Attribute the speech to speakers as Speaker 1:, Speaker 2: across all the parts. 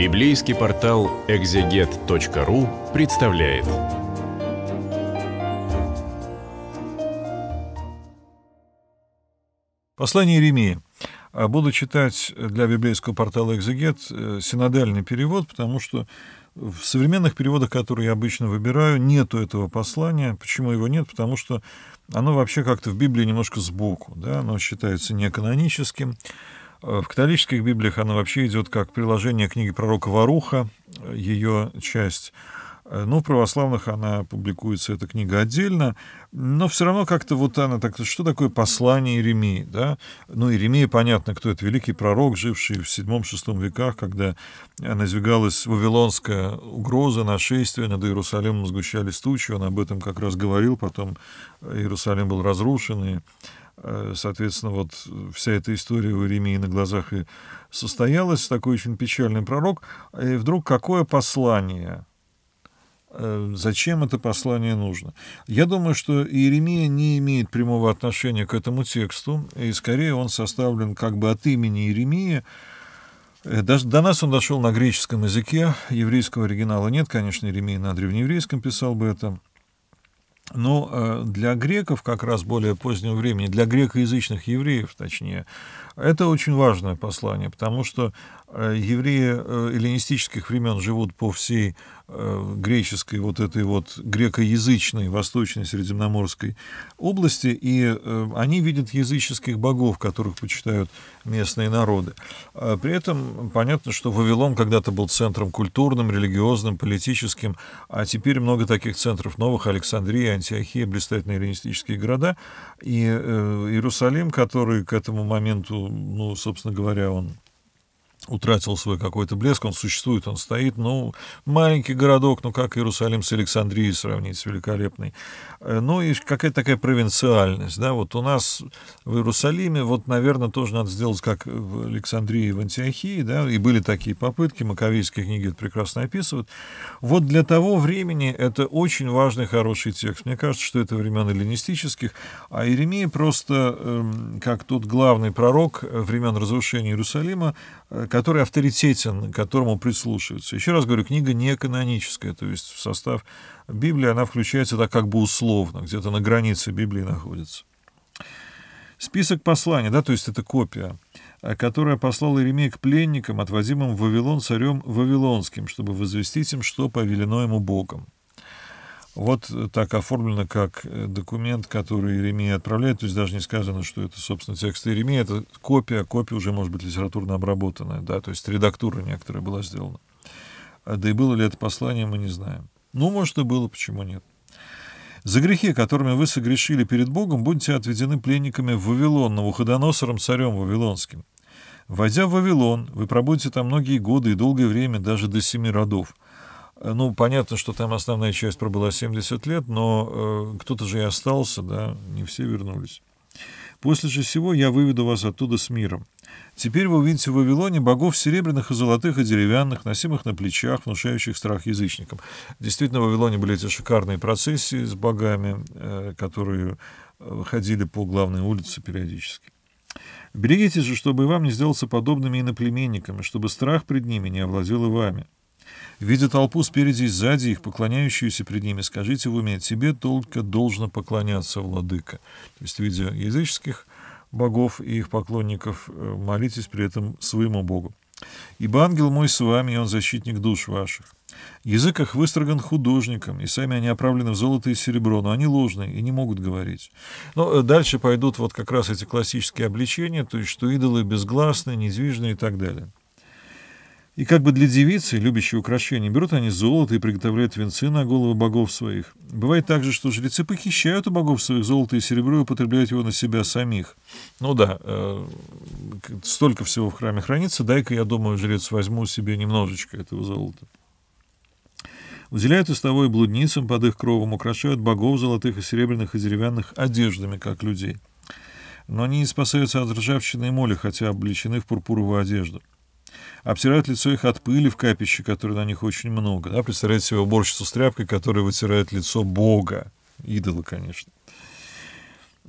Speaker 1: Библейский портал экзегет.ру представляет. Послание Иеремии. А буду читать для библейского портала «Экзегет» э, синодальный перевод, потому что в современных переводах, которые я обычно выбираю, нету этого послания. Почему его нет? Потому что оно вообще как-то в Библии немножко сбоку. Да? Оно считается неканоническим. каноническим в католических Библиях она вообще идет как приложение книги пророка Варуха, ее часть. Ну, в православных она публикуется, эта книга отдельно, но все равно как-то вот она так, что такое послание Иеремии, да? Ну, Иеремия, понятно, кто это, великий пророк, живший в седьмом-шестом веках, когда надвигалась вавилонская угроза, нашествие, над Иерусалимом сгущались тучи, он об этом как раз говорил, потом Иерусалим был разрушен, и Э, соответственно, вот вся эта история у Иеремии на глазах и состоялась, такой очень печальный пророк. И вдруг какое послание? Э, зачем это послание нужно? Я думаю, что Иеремия не имеет прямого отношения к этому тексту, и скорее он составлен как бы от имени Иеремии, э, до нас он дошел на греческом языке, еврейского оригинала нет, конечно, Еремей на древнееврейском писал бы это. Но ну, э, для греков как раз более позднего времени, для грекоязычных евреев, точнее, это очень важное послание, потому что э, евреи э, эллинистических времен живут по всей э, греческой, вот этой вот грекоязычной, восточной Средиземноморской области, и они видят языческих богов, которых почитают местные народы. При этом понятно, что Вавилон когда-то был центром культурным, религиозным, политическим, а теперь много таких центров новых, Александрия, Антиохия, блистательные эллинистические города, и Иерусалим, который к этому моменту ну, собственно говоря, он утратил свой какой-то блеск, он существует, он стоит, ну, маленький городок, ну, как Иерусалим с Александрией сравнить, великолепный. Э, ну, и какая-то такая провинциальность, да, вот у нас в Иерусалиме, вот, наверное, тоже надо сделать, как в Александрии и в Антиохии, да, и были такие попытки, маковейские книги это прекрасно описывают. Вот для того времени это очень важный, хороший текст. Мне кажется, что это времен эллинистических, а Иеремия просто, эм, как тот главный пророк времен разрушения Иерусалима, э, который авторитетен, к которому прислушиваются. Еще раз говорю, книга не каноническая, то есть в состав Библии она включается так как бы условно, где-то на границе Библии находится. Список посланий, да, то есть это копия, э, которая послал Иеремия к пленникам, отводимым в Вавилон царем Вавилонским, чтобы возвестить им, что повелено ему Богом. Вот э, так оформлено, как э, документ, который Еремия отправляет. То есть даже не сказано, что это, собственно, текст Еремия. Это копия. А копия уже может быть литературно обработанная. Да? То есть редактура некоторая была сделана. А, да и было ли это послание, мы не знаем. Ну, может, и было, почему нет. За грехи, которыми вы согрешили перед Богом, будете отведены пленниками в Вавилон, Навуходоносором, царем Вавилонским. Войдя в Вавилон, вы пробудете там многие годы и долгое время, даже до семи родов — Э, ну, понятно, что там основная часть пробыла 70 лет, но э, кто-то же и остался, да, не все вернулись. После же всего я выведу вас оттуда с миром. Теперь вы увидите в Вавилоне богов серебряных и золотых и деревянных, носимых на плечах, внушающих страх язычникам. Действительно, в Вавилоне были эти шикарные процессии с богами, э, которые э, ходили по главной улице периодически. Берегитесь же, чтобы и вам не сделаться подобными иноплеменниками, чтобы страх пред ними не овладел и вами. Видя толпу спереди и сзади, их поклоняющуюся пред ними, скажите в уме, тебе только должно поклоняться, владыка. То есть, видя языческих богов и их поклонников, э, молитесь при этом своему богу. Ибо ангел мой с вами, и он защитник душ ваших. Язык их выстроган художником, и сами они оправлены в золото и серебро, но они ложные и не могут говорить. Но ну, э, дальше пойдут вот как раз эти классические обличения, то есть что идолы безгласны, недвижны и так далее. И как бы для девицы, любящей украшения, берут они золото и приготовляют венцы на головы богов своих. Бывает также, что жрецы похищают у богов своих золото и серебро и употребляют его на себя самих. Ну да, э, столько всего в храме хранится, дай-ка я думаю, жрец возьму себе немножечко этого золота. Уделяют из того и блудницам под их кровом, украшают богов золотых и серебряных и деревянных одеждами, как людей. Но они не спасаются от ржавчины и моли, хотя облечены в пурпуровую одежду обтирают лицо их от пыли в капище, которой на них очень много. Да? Представляете себе уборщицу с тряпкой, которая вытирает лицо Бога, идола, конечно.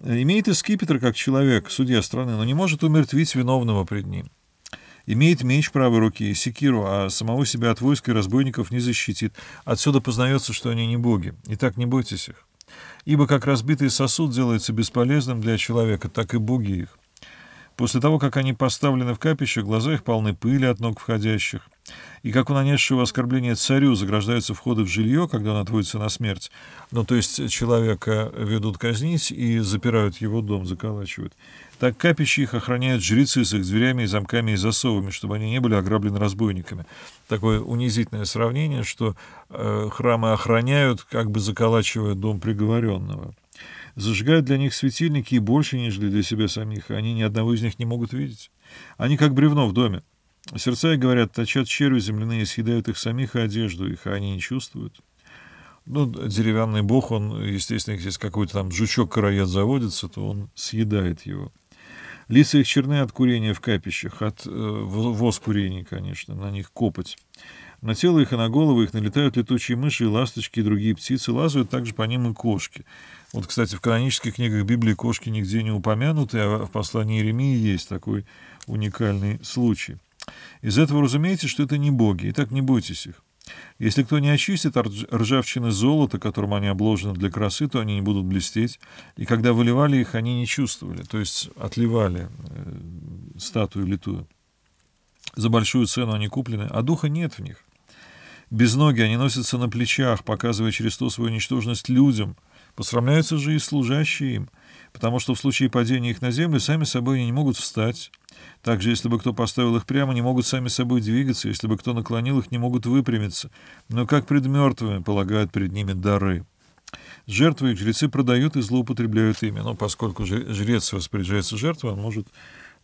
Speaker 1: Имеет и скипетр, как человек, судья страны, но не может умертвить виновного пред ним. Имеет меч правой руки и секиру, а самого себя от войск и разбойников не защитит. Отсюда познается, что они не боги. Итак, не бойтесь их. Ибо как разбитый сосуд делается бесполезным для человека, так и боги их. После того, как они поставлены в капище, глаза их полны пыли от ног входящих. И как у нанесшего оскорбление царю заграждаются входы в жилье, когда он отводится на смерть, ну, то есть человека ведут казнить и запирают его дом, заколачивают, так капище их охраняют жрецы с их зверями и замками и засовами, чтобы они не были ограблены разбойниками. Такое унизительное сравнение, что э, храмы охраняют, как бы заколачивая дом приговоренного зажигают для них светильники и больше, нежели для себя самих. Они ни одного из них не могут видеть. Они как бревно в доме. Сердца, говорят, точат черви земляные, съедают их самих и одежду их, а они не чувствуют. Ну, деревянный бог, он, естественно, если какой-то там жучок короед заводится, то он съедает его. Лица их черные от курения в капищах, от э, воскурения, конечно, на них копоть. На тело их и на головы их налетают летучие мыши и ласточки, и другие птицы. Лазают также по ним и кошки. Вот, кстати, в канонических книгах Библии кошки нигде не упомянуты, а в послании Еремии есть такой уникальный случай. Из этого разумеется, что это не боги. и так не бойтесь их. Если кто не очистит ржавчины золота, которым они обложены для красы, то они не будут блестеть. И когда выливали их, они не чувствовали, то есть отливали э, статую литую. За большую цену они куплены, а духа нет в них. Без ноги они носятся на плечах, показывая через то свою ничтожность людям. Посрамляются же и служащие им, потому что в случае падения их на землю сами собой они не могут встать. Также, если бы кто поставил их прямо, не могут сами собой двигаться, если бы кто наклонил их, не могут выпрямиться. Но как пред мертвыми полагают пред ними дары. Жертвы их жрецы продают и злоупотребляют ими. Но поскольку жрец распоряжается жертвой, он может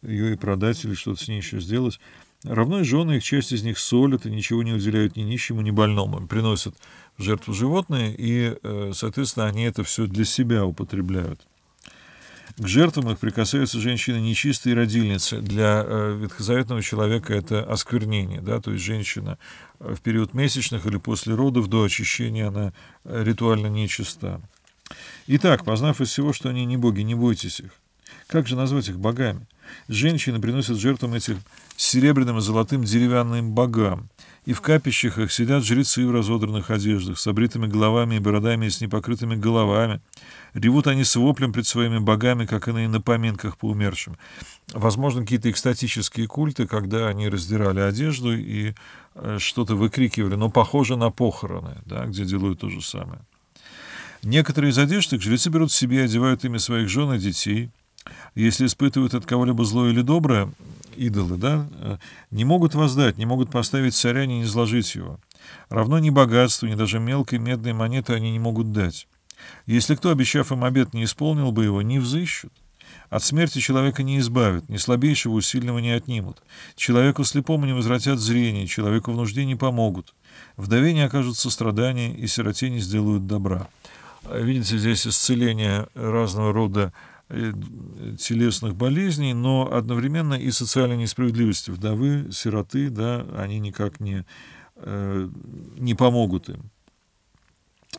Speaker 1: ее и продать или что-то с ней еще сделать. Равно и жены, их часть из них солят и ничего не уделяют ни нищему, ни больному. приносят в жертву животные, и, э, соответственно, они это все для себя употребляют. К жертвам их прикасаются женщины нечистые родильницы. Для э, ветхозаветного человека это осквернение. Да? То есть женщина э, в период месячных или после родов до очищения она ритуально нечиста. Итак, познав из всего, что они не боги, не бойтесь их. Как же назвать их богами? женщины приносят жертвам этим серебряным и золотым деревянным богам, и в капищах их сидят жрецы в разодранных одеждах, с обритыми головами и бородами и с непокрытыми головами. Ревут они с воплем пред своими богами, как и на поминках по умершим. Возможно, какие-то экстатические культы, когда они раздирали одежду и э, что-то выкрикивали, но похоже на похороны, да, где делают то же самое. Некоторые из одежд их жрецы берут себе и одевают ими своих жен и детей – если испытывают от кого-либо зло или доброе, идолы, да, э, не могут воздать, не могут поставить царя, не изложить его. Равно ни богатству, ни даже мелкой медной монеты они не могут дать. Если кто, обещав им обед, не исполнил бы его, не взыщут. От смерти человека не избавят, ни слабейшего ни сильного не отнимут. Человеку слепому не возвратят зрение, человеку в нужде не помогут. Вдове не окажутся страдания, и сироте не сделают добра. Э, видите, здесь исцеление разного рода Э, телесных болезней, но одновременно и социальной несправедливости. Вдовы, сироты, да, они никак не, э, не помогут им.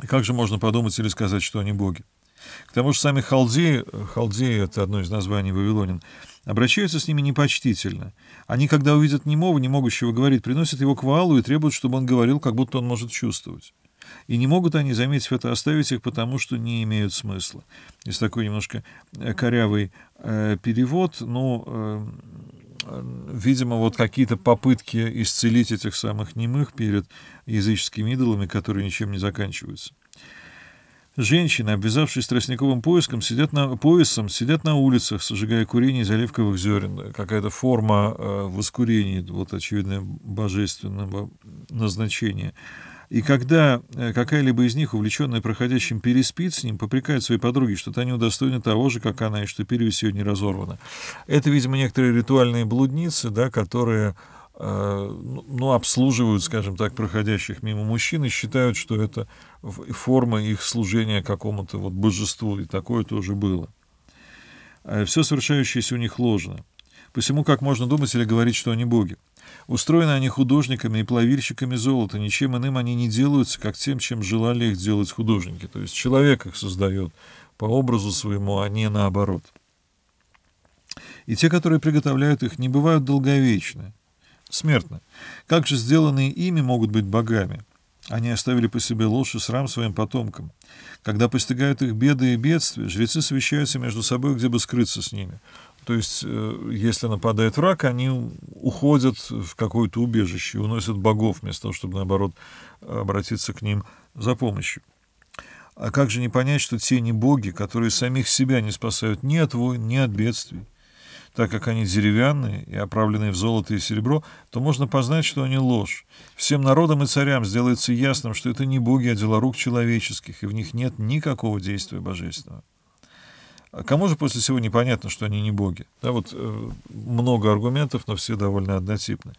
Speaker 1: Как же можно подумать или сказать, что они боги? К тому же сами халдеи, халдеи — это одно из названий Вавилонин, обращаются с ними непочтительно. Они, когда увидят немого, не могущего говорить, приносят его к Ваалу и требуют, чтобы он говорил, как будто он может чувствовать. И не могут они, заметив это, оставить их, потому что не имеют смысла. Есть такой немножко э, корявый э, перевод, но, э, э, видимо, вот какие-то попытки исцелить этих самых немых перед языческими идолами, которые ничем не заканчиваются. Женщины, обвязавшись тростниковым поиском сидят на, поясом, сидят на улицах, сжигая курение из оливковых зерен. Какая-то форма э, воскурения, вот очевидное божественного назначения. И когда э, какая-либо из них, увлеченная проходящим, переспит с ним, попрекает своей подруге, что та не удостоена того же, как она, и что перья сегодня разорвана. Это, видимо, некоторые ритуальные блудницы, да, которые э, ну, ну, обслуживают, скажем так, проходящих мимо мужчин и считают, что это форма их служения какому-то вот божеству, и такое тоже было. Э, Все совершающееся у них ложно. Посему как можно думать или говорить, что они боги? Устроены они художниками и плавильщиками золота. Ничем иным они не делаются, как тем, чем желали их делать художники. То есть человек их создает по образу своему, а не наоборот. И те, которые приготовляют их, не бывают долговечны, смертны. Как же сделанные ими могут быть богами? Они оставили по себе ложь и срам своим потомкам. Когда постигают их беды и бедствия, жрецы совещаются между собой, где бы скрыться с ними. То есть, э, если нападает враг, они уходят в какое-то убежище, уносят богов, вместо того, чтобы, наоборот, обратиться к ним за помощью. А как же не понять, что те не боги, которые самих себя не спасают ни от войн, ни от бедствий? Так как они деревянные и оправленные в золото и серебро, то можно познать, что они ложь. Всем народам и царям сделается ясным, что это не боги, а дела рук человеческих, и в них нет никакого действия божественного. А кому же после всего непонятно, что они не боги? Да, вот э, много аргументов, но все довольно однотипны.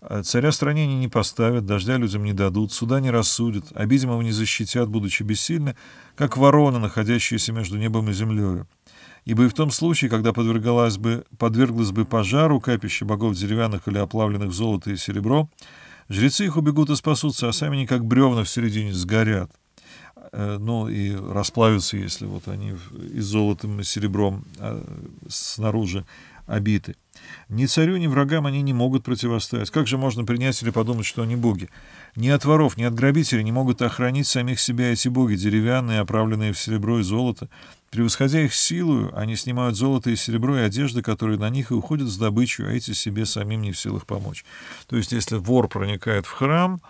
Speaker 1: А царя стране они не поставят, дождя людям не дадут, суда не рассудят, обидимого а не защитят, будучи бессильны, как ворона, находящаяся между небом и землей. Ибо и в том случае, когда подвергалась бы, подверглась бы пожару капище богов деревянных или оплавленных золото и серебро, жрецы их убегут и спасутся, а сами не как бревна в середине сгорят. Э, ну и расплавятся, если вот они и золотом, и серебром а, снаружи обиты. Ни царю, ни врагам они не могут противостоять. Как же можно принять или подумать, что они боги? Ни от воров, ни от грабителей не могут охранить самих себя эти боги, деревянные, оправленные в серебро и золото. Превосходя их силою, они снимают золото и серебро и одежды, которые на них и уходят с добычей, а эти себе самим не в силах помочь. То есть, если вор проникает в храм,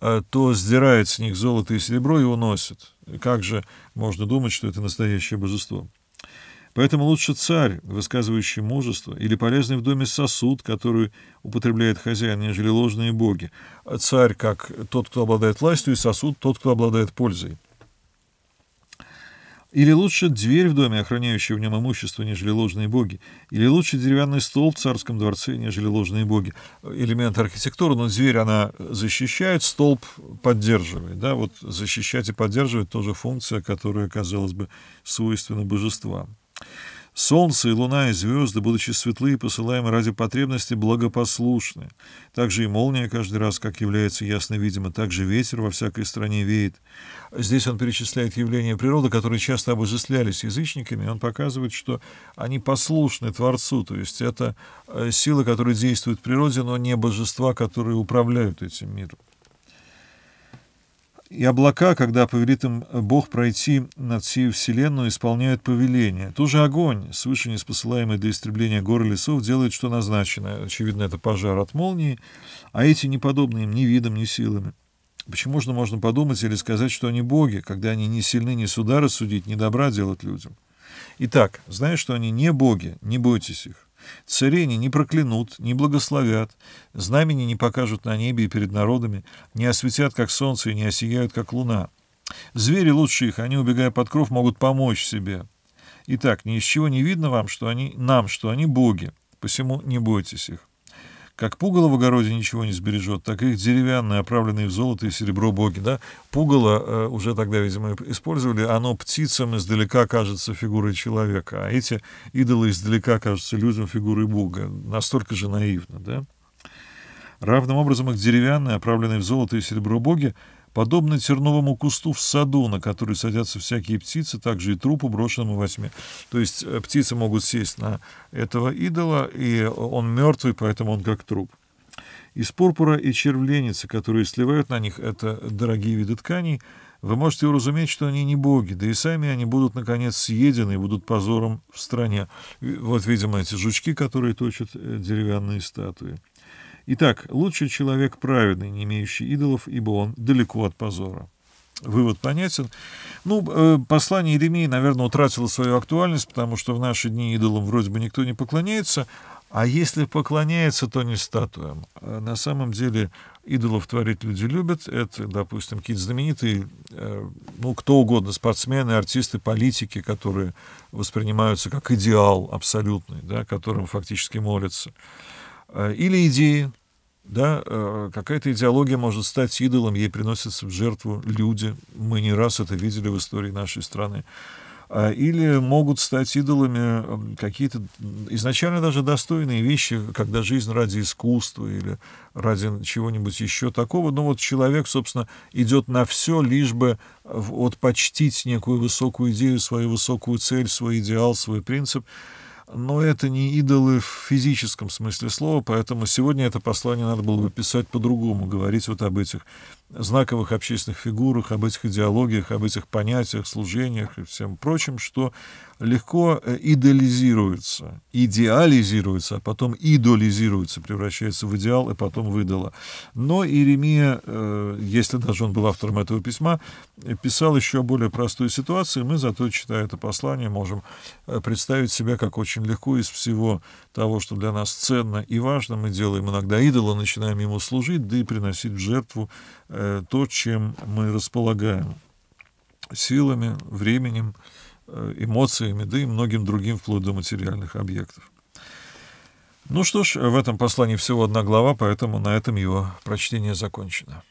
Speaker 1: Э, то сдирает с них золото и серебро и уносит. Как же можно думать, что это настоящее божество? Поэтому лучше царь, высказывающий мужество, или полезный в доме сосуд, который употребляет хозяин, нежели ложные боги. Царь как тот, кто обладает властью, и сосуд тот, кто обладает пользой. Или лучше дверь в доме, охраняющая в нем имущество, нежели ложные боги. Или лучше деревянный стол в царском дворце, нежели ложные боги. Элемент архитектуры, но дверь она защищает, столб поддерживает. Да? Вот защищать и поддерживать тоже функция, которая, казалось бы, свойственна божествам. Солнце и луна и звезды, будучи светлые, посылаемы ради потребности, благопослушны. Так же и молния каждый раз, как является ясно видимо, же ветер во всякой стране веет. Здесь он перечисляет явления природы, которые часто обожествлялись язычниками, и он показывает, что они послушны Творцу, то есть это э, силы, которые действуют в природе, но не божества, которые управляют этим миром и облака, когда повелит им э, Бог пройти над всей вселенную, исполняют повеление. Тоже огонь, свыше неспосылаемый для истребления гор и лесов, делает, что назначено. Очевидно, это пожар от молнии, а эти неподобные им ни видом, ни силами. Почему же можно подумать или сказать, что они боги, когда они не сильны ни суда рассудить, ни добра делать людям? Итак, зная, что они не боги, не бойтесь их. Царени не проклянут, не благословят, знамени не покажут на небе и перед народами, не осветят, как солнце, и не осияют, как луна. Звери лучше их, они, убегая под кров, могут помочь себе. Итак, ни из чего не видно вам, что они, нам, что они боги, посему не бойтесь их. Как пугало в огороде ничего не сбережет, так и их деревянные, оправленные в золото и серебро боги. Да? Пугало э, уже тогда, видимо, использовали. Оно птицам издалека кажется фигурой человека, а эти идолы издалека кажутся людям фигурой бога. Настолько же наивно. Да? Равным образом их деревянные, оправленные в золото и серебро боги подобно терновому кусту в саду, на который садятся всякие птицы, также и трупу, брошенному во тьме. То есть э, птицы могут сесть на этого идола, и он мертвый, поэтому он как труп. Из пурпура и червленицы, которые сливают на них, это дорогие виды тканей, вы можете уразуметь, что они не боги, да и сами они будут, наконец, съедены и будут позором в стране. Вот, видимо, эти жучки, которые точат э, деревянные статуи. Итак, лучше человек праведный, не имеющий идолов, ибо он далеко от позора. Вывод понятен. Ну, э, послание Еремии, наверное, утратило свою актуальность, потому что в наши дни идолам вроде бы никто не поклоняется, а если поклоняется, то не статуям. А на самом деле идолов творить люди любят. Это, допустим, какие-то знаменитые, э, ну, кто угодно, спортсмены, артисты, политики, которые воспринимаются как идеал абсолютный, да, которым фактически молятся. Э, или идеи, да, э, какая-то идеология может стать идолом, ей приносятся в жертву люди. Мы не раз это видели в истории нашей страны. Э, или могут стать идолами какие-то изначально даже достойные вещи, когда жизнь ради искусства или ради чего-нибудь еще такого. Но вот человек, собственно, идет на все, лишь бы вот почтить некую высокую идею, свою высокую цель, свой идеал, свой принцип – но это не идолы в физическом смысле слова, поэтому сегодня это послание надо было бы писать по-другому, говорить вот об этих знаковых общественных фигурах, об этих идеологиях, об этих понятиях, служениях и всем прочем, что легко э, идеализируется, идеализируется, а потом идолизируется, превращается в идеал и потом в идола. Но Иеремия, э, если даже он был автором этого письма, писал еще более простую ситуацию, и мы зато, читая это послание, можем э, представить себя как очень легко из всего того, что для нас ценно и важно. Мы делаем иногда идола, начинаем ему служить, да и приносить в жертву Э, то, чем мы располагаем силами, временем, э, эмоциями, да и многим другим, вплоть до материальных объектов. Ну что ж, в этом послании всего одна глава, поэтому на этом его прочтение закончено.